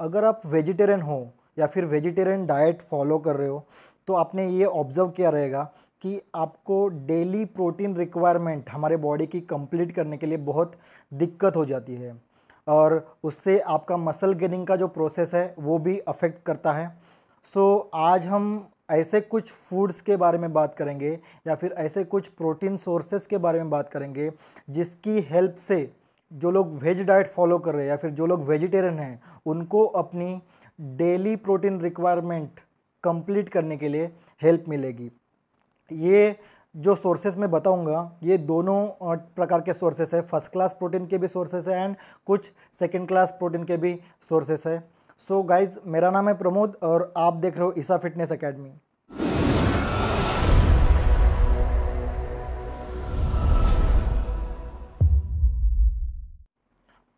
अगर आप वेजिटेरियन हो या फिर वेजिटेरियन डाइट फॉलो कर रहे हो तो आपने ये ऑब्ज़र्व किया रहेगा कि आपको डेली प्रोटीन रिक्वायरमेंट हमारे बॉडी की कंप्लीट करने के लिए बहुत दिक्कत हो जाती है और उससे आपका मसल गेनिंग का जो प्रोसेस है वो भी अफेक्ट करता है सो so, आज हम ऐसे कुछ फूड्स के बारे में बात करेंगे या फिर ऐसे कुछ प्रोटीन सोर्सेस के बारे में बात करेंगे जिसकी हेल्प से जो लोग वेज डाइट फॉलो कर रहे हैं या फिर जो लोग वेजिटेरियन हैं उनको अपनी डेली प्रोटीन रिक्वायरमेंट कंप्लीट करने के लिए हेल्प मिलेगी ये जो सोर्सेज मैं बताऊंगा ये दोनों प्रकार के सोर्सेज है फर्स्ट क्लास प्रोटीन के भी सोर्सेस है एंड कुछ सेकेंड क्लास प्रोटीन के भी सोर्सेस है सो so गाइज मेरा नाम है प्रमोद और आप देख रहे हो ईसा फिटनेस अकेडमी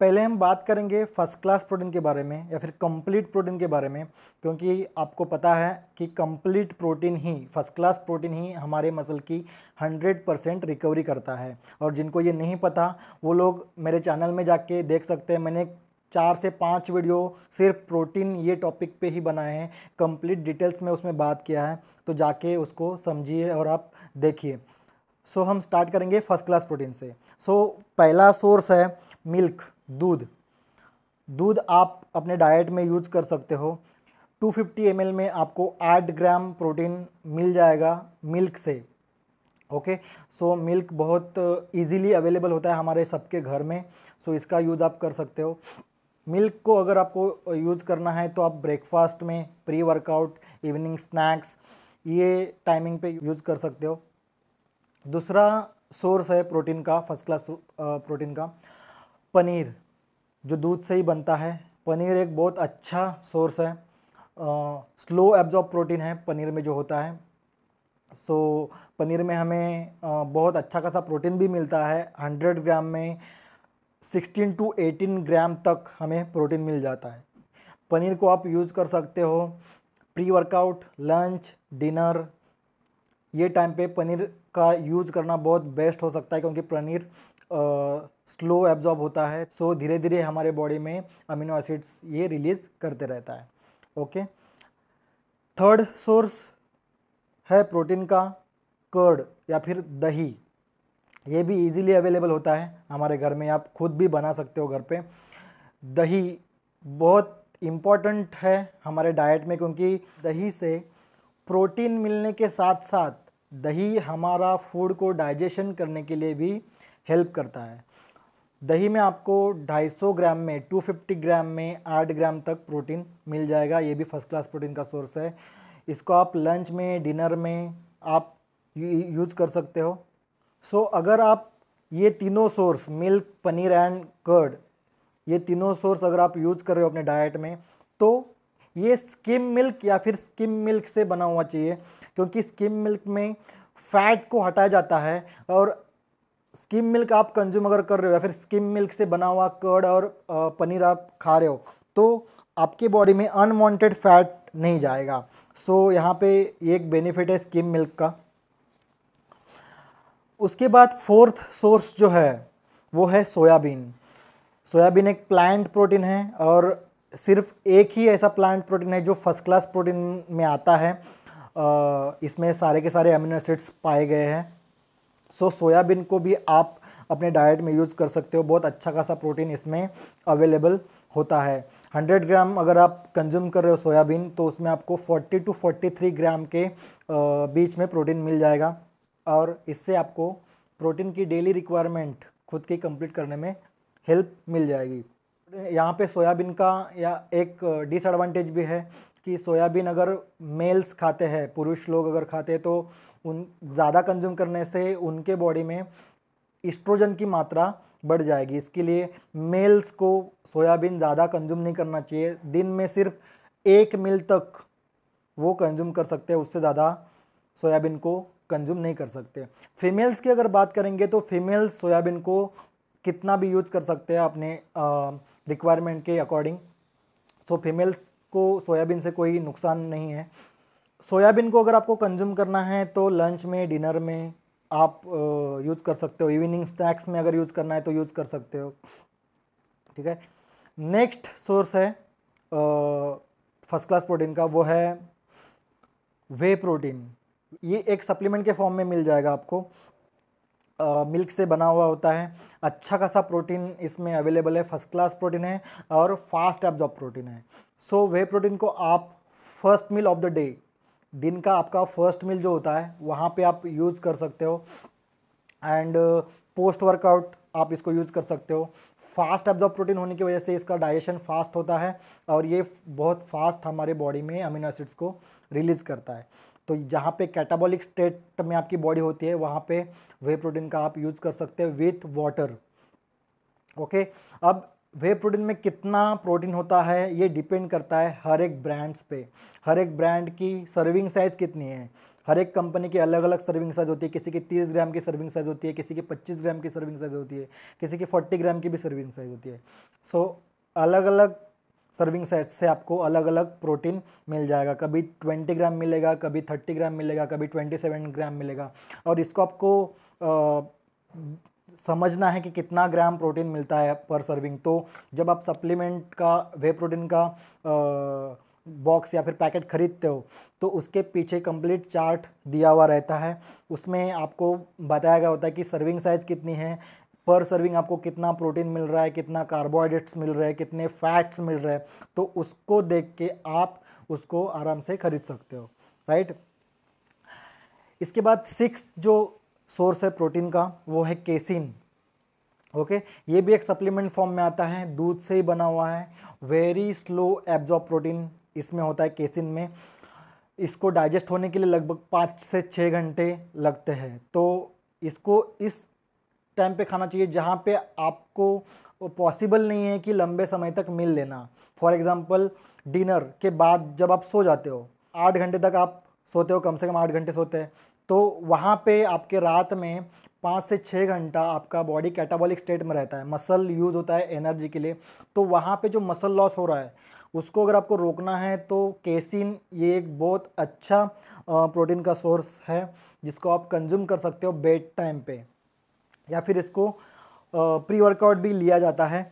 पहले हम बात करेंगे फर्स्ट क्लास प्रोटीन के बारे में या फिर कंप्लीट प्रोटीन के बारे में क्योंकि आपको पता है कि कंप्लीट प्रोटीन ही फर्स्ट क्लास प्रोटीन ही हमारे मसल की 100 परसेंट रिकवरी करता है और जिनको ये नहीं पता वो लोग मेरे चैनल में जाके देख सकते हैं मैंने चार से पाँच वीडियो सिर्फ प्रोटीन ये टॉपिक पे ही बनाए हैं कंप्लीट डिटेल्स में उसमें बात किया है तो जाके उसको समझिए और आप देखिए सो so, हम स्टार्ट करेंगे फर्स्ट क्लास प्रोटीन से सो so, पहला सोर्स है मिल्क दूध दूध आप अपने डाइट में यूज़ कर सकते हो 250 फिफ्टी में आपको 8 ग्राम प्रोटीन मिल जाएगा मिल्क से ओके सो मिल्क बहुत इजीली अवेलेबल होता है हमारे सबके घर में सो so इसका यूज़ आप कर सकते हो मिल्क को अगर आपको यूज़ करना है तो आप ब्रेकफास्ट में प्री वर्कआउट इवनिंग स्नैक्स ये टाइमिंग पे यूज़ कर सकते हो दूसरा सोर्स है प्रोटीन का फर्स्ट क्लास प्रोटीन का पनीर जो दूध से ही बनता है पनीर एक बहुत अच्छा सोर्स है स्लो एब्जॉर्ब प्रोटीन है पनीर में जो होता है सो so, पनीर में हमें आ, बहुत अच्छा खासा प्रोटीन भी मिलता है 100 ग्राम में 16 टू 18 ग्राम तक हमें प्रोटीन मिल जाता है पनीर को आप यूज़ कर सकते हो प्री वर्कआउट लंच डिनर ये टाइम पे पनीर का यूज़ करना बहुत बेस्ट हो सकता है क्योंकि पनीर स्लो एब्जॉर्ब होता है सो धीरे धीरे हमारे बॉडी में अमीनो एसिड्स ये रिलीज़ करते रहता है ओके थर्ड सोर्स है प्रोटीन का कर्ड या फिर दही ये भी इजीली अवेलेबल होता है हमारे घर में आप खुद भी बना सकते हो घर पे दही बहुत इम्पॉर्टेंट है हमारे डाइट में क्योंकि दही से प्रोटीन मिलने के साथ साथ दही हमारा फूड को डाइजेशन करने के लिए भी हेल्प करता है दही में आपको 250 ग्राम में 250 ग्राम में 8 ग्राम तक प्रोटीन मिल जाएगा ये भी फर्स्ट क्लास प्रोटीन का सोर्स है इसको आप लंच में डिनर में आप यूज कर सकते हो सो so, अगर आप ये तीनों सोर्स मिल्क पनीर एंड कर्ड ये तीनों सोर्स अगर आप यूज कर रहे हो अपने डाइट में तो ये स्किम मिल्क या फिर स्किम मिल्क से बना हुआ चाहिए क्योंकि स्किम मिल्क में फैट को हटाया जाता है और स्कीम मिल्क आप कंज्यूम अगर कर रहे हो या फिर स्कीम मिल्क से बना हुआ कर्ड और पनीर आप खा रहे हो तो आपके बॉडी में अनवांटेड फैट नहीं जाएगा सो so, यहाँ पे ये एक बेनिफिट है स्कीम मिल्क का उसके बाद फोर्थ सोर्स जो है वो है सोयाबीन सोयाबीन एक प्लांट प्रोटीन है और सिर्फ एक ही ऐसा प्लांट प्रोटीन है जो फर्स्ट क्लास प्रोटीन में आता है इसमें सारे के सारे अमीनो एसिड्स पाए गए हैं सो so, सोयाबीन को भी आप अपने डाइट में यूज़ कर सकते हो बहुत अच्छा खासा प्रोटीन इसमें अवेलेबल होता है 100 ग्राम अगर आप कंज्यूम कर रहे हो सोयाबीन तो उसमें आपको 40 टू 43 ग्राम के बीच में प्रोटीन मिल जाएगा और इससे आपको प्रोटीन की डेली रिक्वायरमेंट खुद की कंप्लीट करने में हेल्प मिल जाएगी यहाँ पे सोयाबीन का या एक डिसएडवांटेज भी है कि सोयाबीन अगर मेल्स खाते हैं पुरुष लोग अगर खाते हैं तो उन ज़्यादा कंज्यूम करने से उनके बॉडी में इस्ट्रोजन की मात्रा बढ़ जाएगी इसके लिए मेल्स को सोयाबीन ज़्यादा कंज्यूम नहीं करना चाहिए दिन में सिर्फ एक मील तक वो कंज्यूम कर सकते हैं उससे ज़्यादा सोयाबीन को कंज्यूम नहीं कर सकते फीमेल्स की अगर बात करेंगे तो फीमेल्स सोयाबीन को कितना भी यूज कर सकते हैं अपने रिक्वायरमेंट के अकॉर्डिंग सो फीमेल्स को सोयाबीन से कोई नुकसान नहीं है सोयाबीन को अगर आपको कंज्यूम करना है तो लंच में डिनर में आप यूज़ कर सकते हो इवनिंग स्नैक्स में अगर यूज़ करना है तो यूज़ कर सकते हो ठीक है नेक्स्ट सोर्स है फर्स्ट क्लास प्रोटीन का वो है वे प्रोटीन ये एक सप्लीमेंट के फॉर्म में मिल जाएगा आपको मिल्क से बना हुआ होता है अच्छा खासा प्रोटीन इसमें अवेलेबल है फर्स्ट क्लास प्रोटीन है और फास्ट एब्जॉर्ब प्रोटीन है सो so, वे प्रोटीन को आप first meal of the day दिन का आपका फर्स्ट मील जो होता है वहाँ पे आप यूज़ कर सकते हो एंड पोस्ट वर्कआउट आप इसको यूज़ कर सकते हो फास्ट एब्जॉर्ब प्रोटीन होने की वजह से इसका डाइजेशन फास्ट होता है और ये बहुत फास्ट हमारे बॉडी में अमीनो एसिड्स को रिलीज़ करता है तो जहाँ पे कैटाबॉलिक स्टेट में आपकी बॉडी होती है वहाँ पे वे प्रोटीन का आप यूज़ कर सकते हो विथ वाटर ओके अब वे प्रोटीन में कितना प्रोटीन होता है ये डिपेंड करता है हर एक ब्रांड्स पे हर एक ब्रांड की सर्विंग साइज़ कितनी है हर एक कंपनी की अलग अलग सर्विंग साइज़ होती है किसी की 30 ग्राम की सर्विंग साइज़ होती है किसी की 25 ग्राम की सर्विंग साइज़ होती है किसी की 40 ग्राम की भी सर्विंग साइज़ होती है सो so, अलग अलग सर्विंग सेट से आपको अलग अलग प्रोटीन मिल जाएगा कभी 20 ग्राम मिलेगा कभी 30 ग्राम मिलेगा कभी 27 ग्राम मिलेगा और इसको आपको समझना है कि कितना ग्राम प्रोटीन मिलता है पर सर्विंग तो जब आप सप्लीमेंट का वे प्रोटीन का बॉक्स या फिर पैकेट खरीदते हो तो उसके पीछे कंप्लीट चार्ट दिया हुआ रहता है उसमें आपको बताया गया होता है कि सर्विंग साइज़ कितनी है पर सर्विंग आपको कितना प्रोटीन मिल रहा है कितना कार्बोहाइड्रेट्स मिल रहे हैं कितने फैट्स मिल रहे हैं तो उसको देख के आप उसको आराम से खरीद सकते हो राइट इसके बाद सिक्स जो सोर्स है प्रोटीन का वो है केसिन ओके okay? ये भी एक सप्लीमेंट फॉर्म में आता है दूध से ही बना हुआ है वेरी स्लो एब्जॉर्ब प्रोटीन इसमें होता है केसिन में इसको डाइजेस्ट होने के लिए लगभग पाँच से छः घंटे लगते हैं तो इसको इस टाइम पे खाना चाहिए जहाँ पे आपको पॉसिबल नहीं है कि लंबे समय तक मिल लेना फॉर एग्ज़ाम्पल डिनर के बाद जब आप सो जाते हो आठ घंटे तक आप सोते हो कम से कम आठ घंटे सोते हैं तो वहाँ पे आपके रात में पाँच से छः घंटा आपका बॉडी कैटाबॉलिक स्टेट में रहता है मसल यूज़ होता है एनर्जी के लिए तो वहाँ पे जो मसल लॉस हो रहा है उसको अगर आपको रोकना है तो केसिन ये एक बहुत अच्छा प्रोटीन का सोर्स है जिसको आप कंज्यूम कर सकते हो बेड टाइम पे या फिर इसको प्री वर्कआउट भी लिया जाता है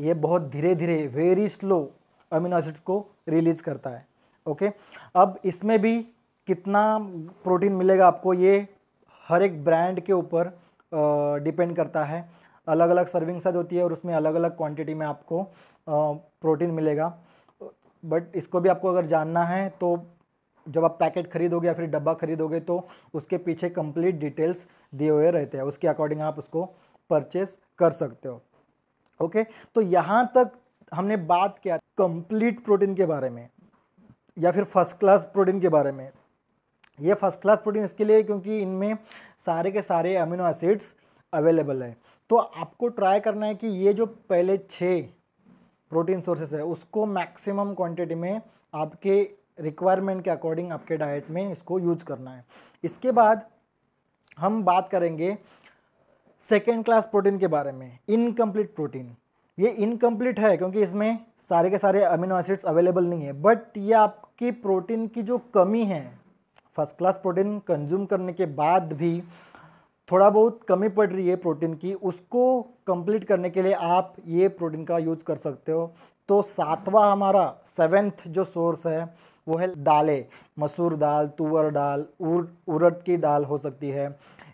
ये बहुत धीरे धीरे वेरी स्लो अमीनो एसिड को रिलीज़ करता है ओके अब इसमें भी कितना प्रोटीन मिलेगा आपको ये हर एक ब्रांड के ऊपर डिपेंड करता है अलग अलग सर्विंग साइज होती है और उसमें अलग अलग क्वांटिटी में आपको प्रोटीन मिलेगा बट इसको भी आपको अगर जानना है तो जब आप पैकेट खरीदोगे या फिर डब्बा खरीदोगे तो उसके पीछे कंप्लीट डिटेल्स दिए हुए रहते हैं उसके अकॉर्डिंग आप उसको परचेस कर सकते हो ओके तो यहाँ तक हमने बात किया कंप्लीट प्रोटीन के बारे में या फिर फर्स्ट क्लास प्रोटीन के बारे में ये फर्स्ट क्लास प्रोटीन इसके लिए क्योंकि इनमें सारे के सारे अमीनो एसिड्स अवेलेबल है तो आपको ट्राई करना है कि ये जो पहले छः प्रोटीन सोर्सेस है उसको मैक्सिमम क्वांटिटी में आपके रिक्वायरमेंट के अकॉर्डिंग आपके डाइट में इसको यूज करना है इसके बाद हम बात करेंगे सेकेंड क्लास प्रोटीन के बारे में इनकम्प्लीट प्रोटीन ये इनकम्प्लीट है क्योंकि इसमें सारे के सारे अमीनो एसिड्स अवेलेबल नहीं है बट ये आपकी प्रोटीन की जो कमी है फर्स्ट क्लास प्रोटीन कंज्यूम करने के बाद भी थोड़ा बहुत कमी पड़ रही है प्रोटीन की उसको कंप्लीट करने के लिए आप ये प्रोटीन का यूज कर सकते हो तो सातवां हमारा सेवेंथ जो सोर्स है वो है दालें मसूर दाल तुअर दाल उर उड़द की दाल हो सकती है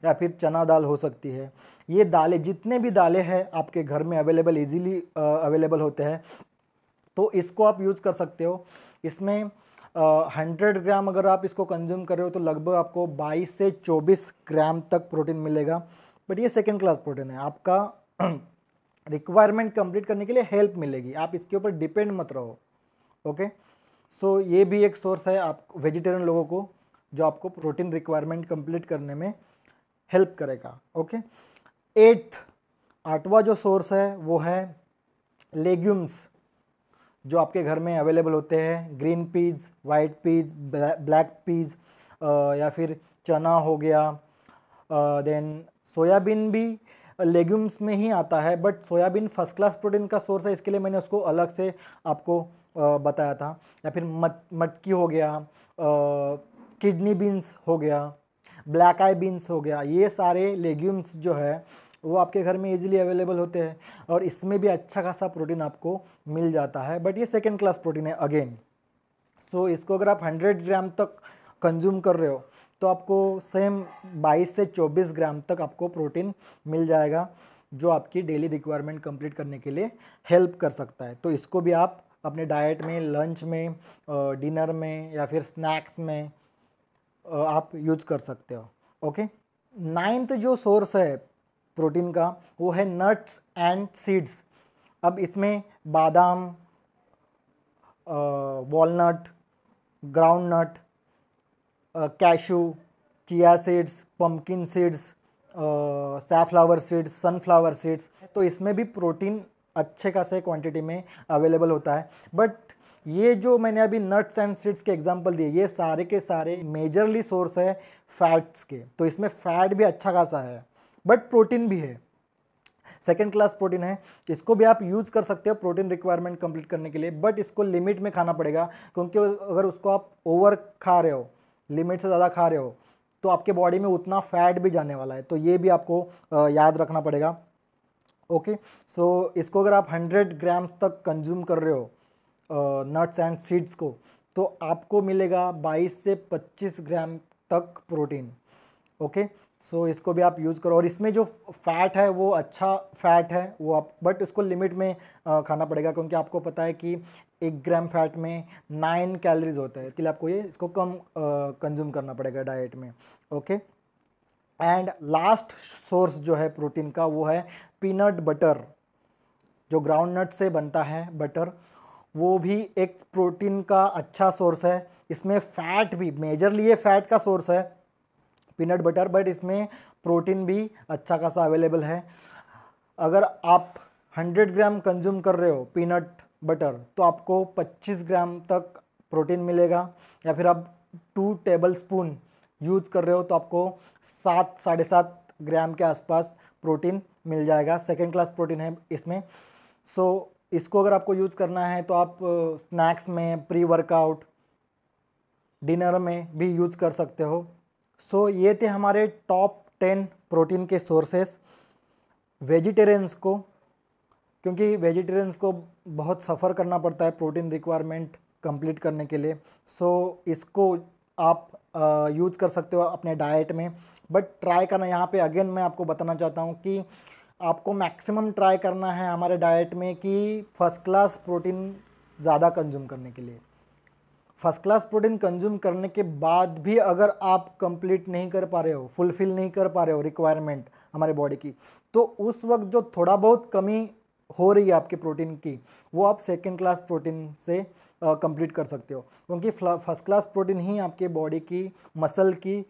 या फिर चना दाल हो सकती है ये दालें जितने भी दालें हैं आपके घर में अवेलेबल इजीली अवेलेबल होते हैं तो इसको आप यूज कर सकते हो इसमें हंड्रेड ग्राम अगर आप इसको कंज्यूम कर रहे हो तो लगभग आपको बाईस से चौबीस ग्राम तक प्रोटीन मिलेगा बट ये सेकेंड क्लास प्रोटीन है आपका रिक्वायरमेंट कंप्लीट करने के लिए हेल्प मिलेगी आप इसके ऊपर डिपेंड मत रहो ओके सो ये भी एक सोर्स है आप वेजिटेरियन लोगों को जो आपको प्रोटीन रिक्वायरमेंट कंप्लीट करने में हेल्प करेगा ओके एट्थ आठवा जो सोर्स है वो है लेग्यूम्स जो आपके घर में अवेलेबल होते हैं green peas white peas black peas या फिर चना हो गया देन सोयाबीन भी लेग्यूम्स में ही आता है but soybean first class protein का सोर्स है इसके लिए मैंने उसको अलग से आपको बताया था या फिर मट मटकी हो गया किडनी बीन्स हो गया ब्लैक आई बीन्स हो गया ये सारे लेग्यूम्स जो है वो आपके घर में ईजिली अवेलेबल होते हैं और इसमें भी अच्छा खासा प्रोटीन आपको मिल जाता है बट ये सेकेंड क्लास प्रोटीन है अगेन सो so, इसको अगर आप 100 ग्राम तक कंज्यूम कर रहे हो तो आपको सेम 22 से 24 ग्राम तक आपको प्रोटीन मिल जाएगा जो आपकी डेली रिक्वायरमेंट कंप्लीट करने के लिए हेल्प कर सकता है तो इसको भी आप अपने डाइट में लंच में डिनर में या फिर स्नैक्स में आप यूज कर सकते हो ओके नाइन्थ जो सोर्स है प्रोटीन का वो है नट्स एंड सीड्स अब इसमें बादाम walnut groundnut cashew chia seeds pumpkin seeds safflower seeds sunflower seeds तो इसमें भी प्रोटीन अच्छे खासे क्वांटिटी में अवेलेबल होता है बट ये जो मैंने अभी नट्स एंड सीड्स के एग्जाम्पल दिए ये सारे के सारे मेजरली सोर्स है फैट्स के तो इसमें फैट भी अच्छा खासा है बट प्रोटीन भी है सेकेंड क्लास प्रोटीन है इसको भी आप यूज़ कर सकते हो प्रोटीन रिक्वायरमेंट कंप्लीट करने के लिए बट इसको लिमिट में खाना पड़ेगा क्योंकि अगर उसको आप ओवर खा रहे हो लिमिट से ज़्यादा खा रहे हो तो आपके बॉडी में उतना फैट भी जाने वाला है तो ये भी आपको याद रखना पड़ेगा ओके सो so, इसको अगर आप 100 ग्राम्स तक कंज्यूम कर रहे हो नट्स एंड सीड्स को तो आपको मिलेगा 22 से 25 ग्राम तक protein okay okay? So so, इसको भी आप यूज़ करो और इसमें जो फैट है वो अच्छा फैट है वो आप बट उसको लिमिट में खाना पड़ेगा क्योंकि आपको पता है कि एक ग्राम फैट में नाइन कैलोरीज होता है इसके लिए आपको ये इसको कम कंज्यूम करना पड़ेगा डाइट में ओके एंड लास्ट सोर्स जो है प्रोटीन का वो है पीनट बटर जो ग्राउंड नट से बनता है बटर वो भी एक प्रोटीन का अच्छा सोर्स है इसमें फैट भी मेजरली ये फैट का सोर्स है पीनट बटर बट इसमें प्रोटीन भी अच्छा खासा अवेलेबल है अगर आप 100 ग्राम कंज्यूम कर रहे हो पीनट बटर तो आपको 25 ग्राम तक प्रोटीन मिलेगा या फिर आप टू टेबल स्पून यूज कर रहे हो तो आपको सात साढ़े सात ग्राम के आसपास प्रोटीन मिल जाएगा सेकेंड क्लास प्रोटीन है इसमें सो so, इसको अगर आपको यूज़ करना है तो आप स्नैक्स में प्री वर्कआउट डिनर में भी यूज़ कर सकते हो सो so, ये थे हमारे टॉप टेन प्रोटीन के सोर्सेस वेजिटेरियंस को क्योंकि वेजिटेरियंस को बहुत सफ़र करना पड़ता है प्रोटीन रिक्वायरमेंट कंप्लीट करने के लिए सो so, इसको आप यूज़ कर सकते हो अपने डाइट में बट ट्राई करना यहाँ पे अगेन मैं आपको बताना चाहता हूँ कि आपको मैक्सिमम ट्राई करना है हमारे डाइट में कि फ़र्स्ट क्लास प्रोटीन ज़्यादा कंज्यूम करने के लिए फर्स्ट क्लास प्रोटीन कंज्यूम करने के बाद भी अगर आप कंप्लीट नहीं कर पा रहे हो फुलफिल नहीं कर पा रहे हो रिक्वायरमेंट हमारे बॉडी की तो उस वक्त जो थोड़ा बहुत कमी हो रही है आपके प्रोटीन की वो आप सेकेंड क्लास प्रोटीन से कंप्लीट कर सकते हो क्योंकि फर्स्ट क्लास प्रोटीन ही आपके बॉडी की मसल की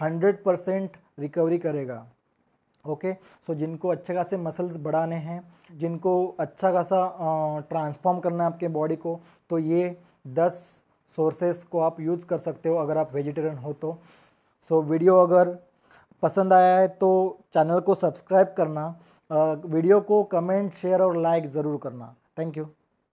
हंड्रेड परसेंट रिकवरी करेगा ओके okay? सो so, जिनको अच्छे खासे मसल्स बढ़ाने हैं जिनको अच्छा खासा ट्रांसफॉर्म करना है आपके बॉडी को तो ये दस सोर्सेस को आप यूज़ कर सकते हो अगर आप वेजिटेरियन हो तो सो so, वीडियो अगर पसंद आया है तो चैनल को सब्सक्राइब करना वीडियो को कमेंट शेयर और लाइक ज़रूर करना थैंक यू